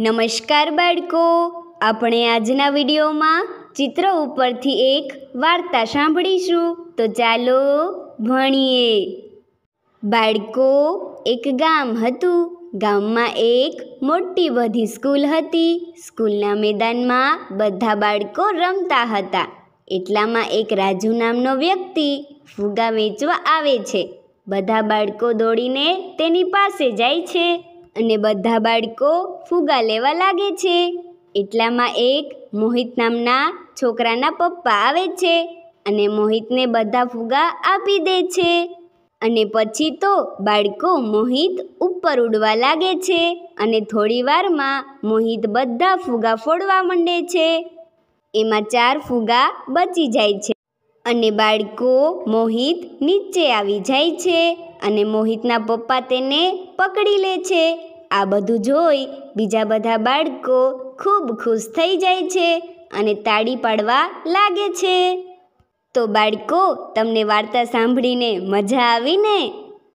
નમસ્કાર બાળકો આપણે આજના વિડીયોમાં ચિત્ર ઉપરથી એક વાર્તા સાંભળીશું તો ચાલો ભણીએ બાળકો એક ગામ હતું ગામમાં એક મોટી બધી સ્કૂલ હતી સ્કૂલના મેદાનમાં બધા બાળકો રમતા હતા એટલામાં એક રાજુ નામનો વ્યક્તિ ફુગા વેચવા આવે છે બધા બાળકો દોડીને તેની પાસે જાય છે અને બધા બાળકો ફુગા લેવા લાગે છે એટલામાં એક મોહિત નામના છોકરાના પપ્પા આવે છે અને મોહિતને બધા ફુગા આપી દે છે અને પછી તો બાળકો મોહિત ઉપર ઉડવા લાગે છે અને થોડી વારમાં મોહિત બધા ફુગા ફોડવા માંડે છે એમાં ચાર ફુગા બચી જાય છે અને બાળકો મોહિત નીચે આવી જાય છે અને મોહિતના પપ્પા તેને પકડી લે છે આ બધું જોઈ બીજા બધા બાળકો ખૂબ ખુશ થઈ જાય છે અને તાળી પાડવા લાગે છે તો બાળકો તમને વાર્તા સાંભળીને મજા આવીને